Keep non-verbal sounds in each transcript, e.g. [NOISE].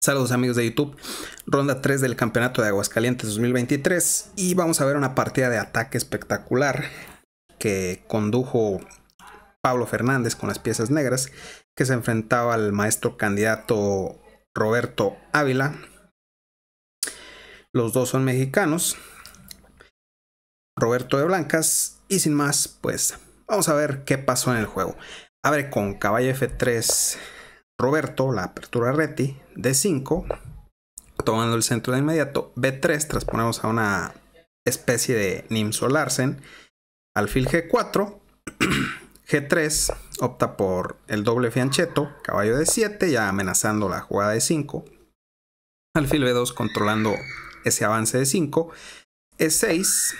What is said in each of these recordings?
Saludos amigos de YouTube. Ronda 3 del Campeonato de Aguascalientes 2023 y vamos a ver una partida de ataque espectacular que condujo Pablo Fernández con las piezas negras que se enfrentaba al maestro candidato Roberto Ávila. Los dos son mexicanos. Roberto de Blancas y sin más, pues vamos a ver qué pasó en el juego. Abre con caballo F3 Roberto, la apertura Reti, D5, tomando el centro de inmediato, B3, transponemos a una especie de Nimso Larsen, alfil G4, [CLEARS THROAT] G3 opta por el doble fiancheto, caballo d 7, ya amenazando la jugada de 5, alfil B2 controlando ese avance de 5, E6,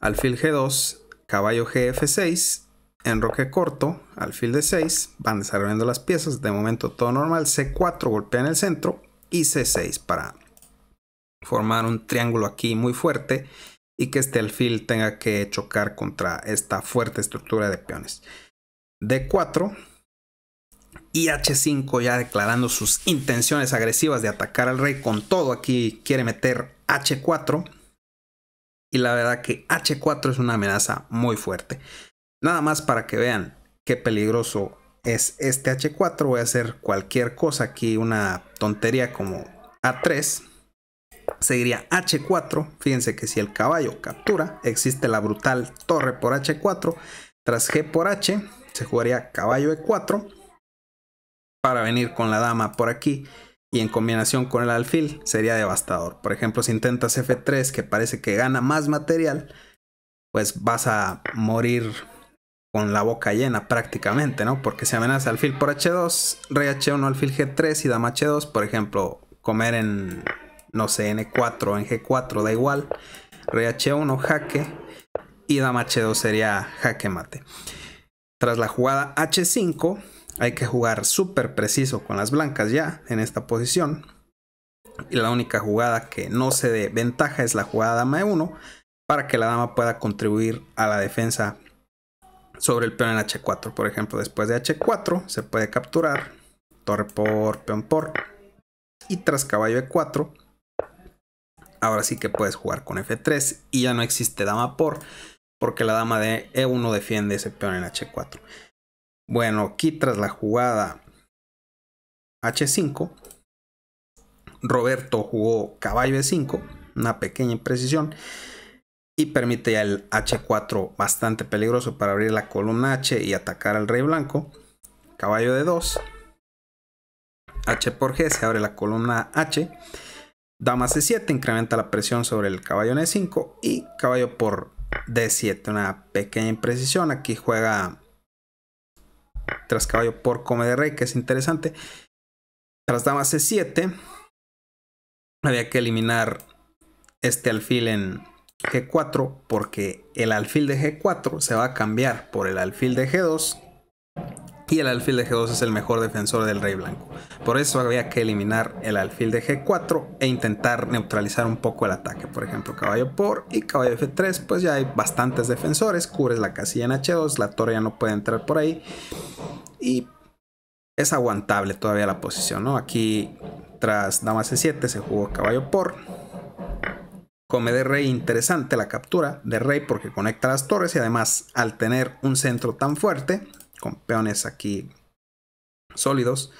alfil G2, caballo GF6, enroque corto, alfil de 6, van desarrollando las piezas, de momento todo normal, C4 golpea en el centro y C6 para formar un triángulo aquí muy fuerte y que este alfil tenga que chocar contra esta fuerte estructura de peones. D4 y H5 ya declarando sus intenciones agresivas de atacar al rey con todo. Aquí quiere meter H4 y la verdad que H4 es una amenaza muy fuerte. Nada más para que vean qué peligroso es este H4. Voy a hacer cualquier cosa aquí, una tontería como A3. Seguiría H4. Fíjense que si el caballo captura, existe la brutal torre por H4. Tras G por H, se jugaría caballo E4. Para venir con la dama por aquí y en combinación con el alfil sería devastador. Por ejemplo, si intentas F3 que parece que gana más material, pues vas a morir con la boca llena prácticamente, ¿no? Porque se amenaza al alfil por H2, rey H1, alfil G3 y dama H2, por ejemplo, comer en, no sé, N4 en G4, da igual, rey H1, jaque, y dama H2 sería jaque mate. Tras la jugada H5, hay que jugar súper preciso con las blancas ya en esta posición. Y la única jugada que no se dé ventaja es la jugada dama E1 para que la dama pueda contribuir a la defensa sobre el peón en H4. Por ejemplo, después de H4 se puede capturar torre por, peón por. Y tras caballo E4, ahora sí que puedes jugar con F3 y ya no existe dama por, porque la dama de E1 defiende ese peón en H4. Bueno, aquí tras la jugada H5, Roberto jugó caballo E5, una pequeña imprecisión y permite ya el H4 bastante peligroso para abrir la columna H y atacar al rey blanco. Caballo de 2. H por G se abre la columna H. Dama C7 incrementa la presión sobre el caballo en E5 y caballo por D7. Una pequeña imprecisión. Aquí juega tras caballo por come de rey, que es interesante. Tras dama C7, había que eliminar este alfil en G4 porque el alfil de G4 se va a cambiar por el alfil de G2 y el alfil de G2 es el mejor defensor del rey blanco. Por eso había que eliminar el alfil de G4 e intentar neutralizar un poco el ataque. Por ejemplo, caballo por y caballo F3, pues ya hay bastantes defensores. Cubres la casilla en H2, la torre ya no puede entrar por ahí. Y es aguantable todavía la posición, ¿no? Aquí tras dama C7 e se jugó caballo por come de rey interesante la captura de rey porque conecta las torres y además al tener un centro tan fuerte, con peones aquí sólidos,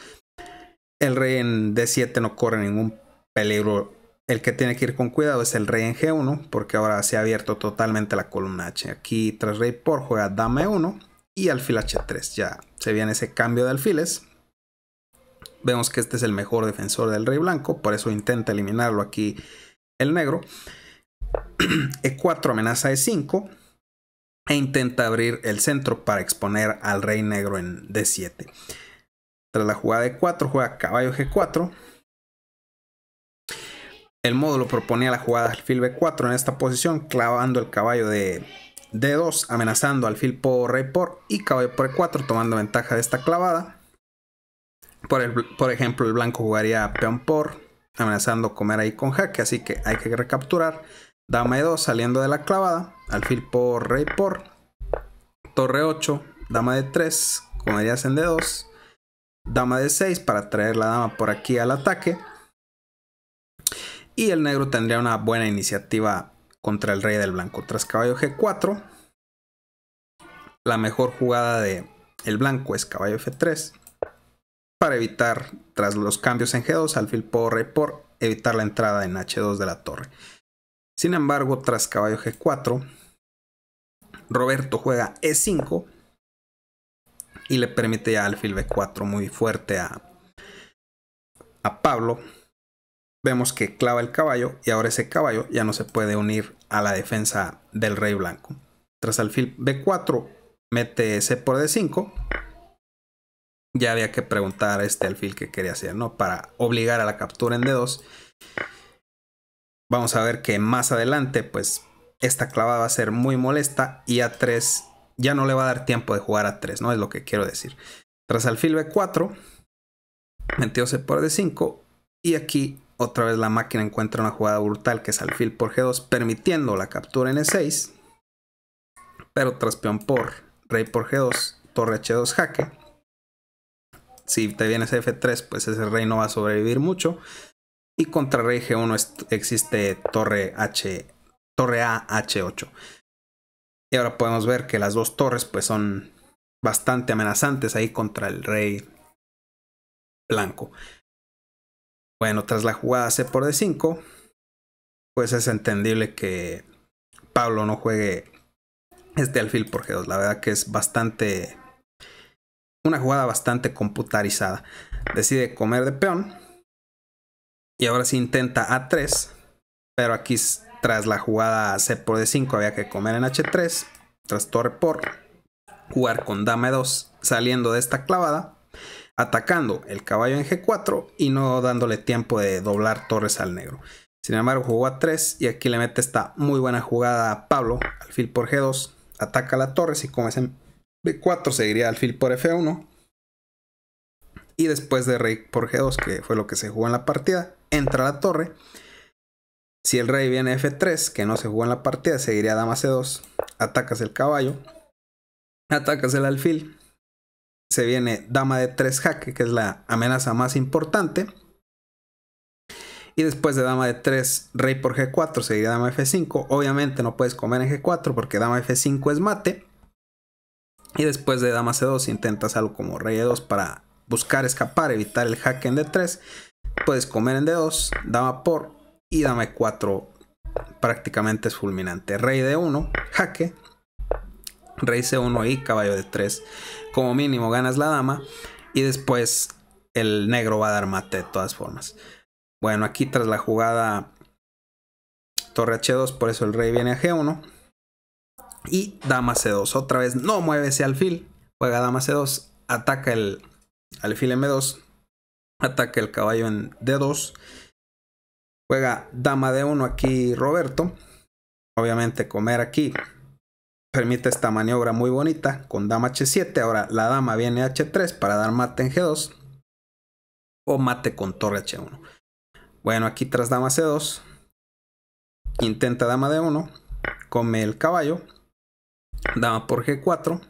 el rey en D7 no corre ningún peligro. El que tiene que ir con cuidado es el rey en G1 porque ahora se ha abierto totalmente la columna H. Aquí tras rey por juega dame 1 y alfil H3. Ya se viene ese cambio de alfiles. Vemos que este es el mejor defensor del rey blanco, por eso intenta eliminarlo aquí el negro. E4 [CLEARS THROAT] amenaza E5 e intenta abrir el centro para exponer al rey negro en D7. Tras la jugada de 4 juega caballo G4. El módulo proponía la jugada alfil B4 en esta posición, clavando el caballo de D2, amenazando alfil por rey por y caballo por E4, tomando ventaja de esta clavada. Por, por ejemplo, el blanco jugaría peón por, amenazando comer ahí con jaque, así que hay que recapturar. Dama E2 saliendo de la clavada. Alfil por rey por. Torre 8. Dama de 3 dirías en D2. Dama de 6 para traer la dama por aquí al ataque. Y el negro tendría una buena iniciativa contra el rey del blanco. Tras caballo G4. La mejor jugada de el blanco es caballo F3. Para evitar, tras los cambios en G2, alfil por rey por, evitar la entrada en H2 de la torre. Sin embargo, tras caballo G4, Roberto juega E5 y le permite ya alfil B4 muy fuerte a, a Pablo. Vemos que clava el caballo y ahora ese caballo ya no se puede unir a la defensa del rey blanco. Tras alfil B4 mete C por D5. Ya había que preguntar a este alfil que quería hacer, ¿no? Para obligar a la captura en D2. Vamos a ver que más adelante, pues esta clavada va a ser muy molesta y a 3 ya no le va a dar tiempo de jugar a 3, ¿no? Es lo que quiero decir. Tras alfil B4, metióse por D5 y aquí otra vez la máquina encuentra una jugada brutal que es alfil por G2 permitiendo la captura en E6. Pero tras peón por rey por G2, torre H2 jaque. Si te vienes F3, pues ese rey no va a sobrevivir mucho. Y contra rey G1 existe torre H, torre A H8. Y ahora podemos ver que las dos torres pues son bastante amenazantes ahí contra el rey blanco. Bueno, tras la jugada C por D5, pues es entendible que Pablo no juegue este alfil por G2. La verdad que es bastante... Una jugada bastante computarizada. Decide comer de peón. Y ahora se intenta A3. Pero aquí tras la jugada C por D5 había que comer en H3. Tras torre por. Jugar con dame 2 Saliendo de esta clavada. Atacando el caballo en G4. Y no dándole tiempo de doblar torres al negro. Sin embargo jugó a 3. Y aquí le mete esta muy buena jugada a Pablo. Alfil por G2. Ataca la torre. Si comes en B4 seguiría alfil por F1. Y después de rey por G2, que fue lo que se jugó en la partida, entra la torre. Si el rey viene F3, que no se jugó en la partida, seguiría dama C2. Atacas el caballo. Atacas el alfil. Se viene dama de 3 jaque, que es la amenaza más importante. Y después de dama de 3, rey por G4, seguiría dama F5. Obviamente no puedes comer en G4 porque dama F5 es mate. Y después de dama C2 intentas algo como rey E2 para buscar escapar, evitar el hack en D3, puedes comer en D2, dama por y dame 4 prácticamente es fulminante. Rey de 1, jaque, rey C1 y caballo de 3. Como mínimo ganas la dama y después el negro va a dar mate de todas formas. Bueno, aquí tras la jugada torre H2, por eso el rey viene a G1 y dama C2. Otra vez no mueve ese alfil, juega dama C2, ataca el alfil M2, ataca el caballo en D2, juega dama D1 aquí Roberto, obviamente comer aquí permite esta maniobra muy bonita con dama H7, ahora la dama viene H3 para dar mate en G2 o mate con torre H1. Bueno, aquí tras dama C2, intenta dama D1, come el caballo, dama por G4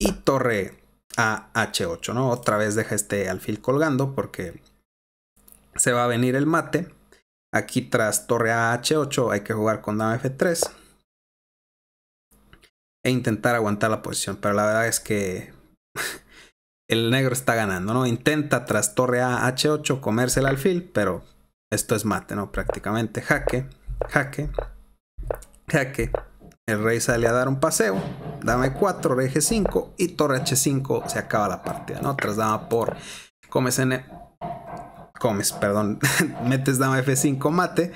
y torre a H8, ¿no? Otra vez deja este alfil colgando porque se va a venir el mate. Aquí tras torre a H8 hay que jugar con dama F3 e intentar aguantar la posición, pero la verdad es que [LAUGHS] el negro está ganando, ¿no? Intenta tras torre a H8 comerse el alfil, pero esto es mate, ¿no? Prácticamente jaque, jaque, jaque, rey sale a dar un paseo. Dame 4, rey G5 y torre H5 se acaba la partida, ¿no? Tras dama por comes en e, comes, perdón, [LAUGHS] metes dama F5 mate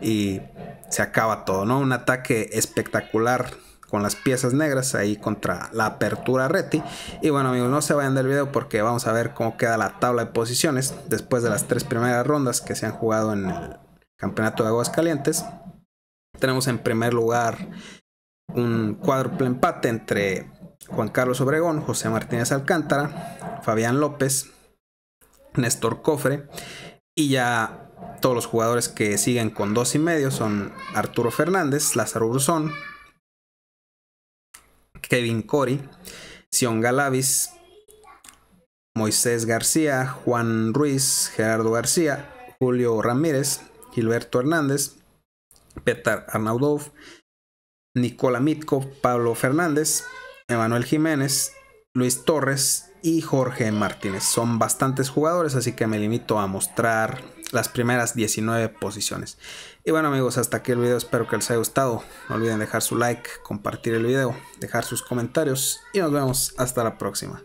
y se acaba todo, ¿no? Un ataque espectacular con las piezas negras ahí contra la apertura Reti. Y bueno amigos, no se vayan del video porque vamos a ver cómo queda la tabla de posiciones después de las tres primeras rondas que se han jugado en el Campeonato de Aguascalientes. Tenemos en primer lugar un cuádruple empate entre Juan Carlos Obregón, José Martínez Alcántara, Fabián López, Néstor Cofre y ya todos los jugadores que siguen con dos y medio son Arturo Fernández, Lázaro Urzón, Kevin Cori, Sion Galavis, Moisés García, Juan Ruiz, Gerardo García, Julio Ramírez, Gilberto Hernández, Petar Arnaudov, Nicola Mitko, Pablo Fernández, Emanuel Jiménez, Luis Torres y Jorge Martínez. Son bastantes jugadores, así que me limito a mostrar las primeras 19 posiciones. Y bueno amigos, hasta aquí el video, espero que les haya gustado. No olviden dejar su like, compartir el video, dejar sus comentarios y nos vemos hasta la próxima.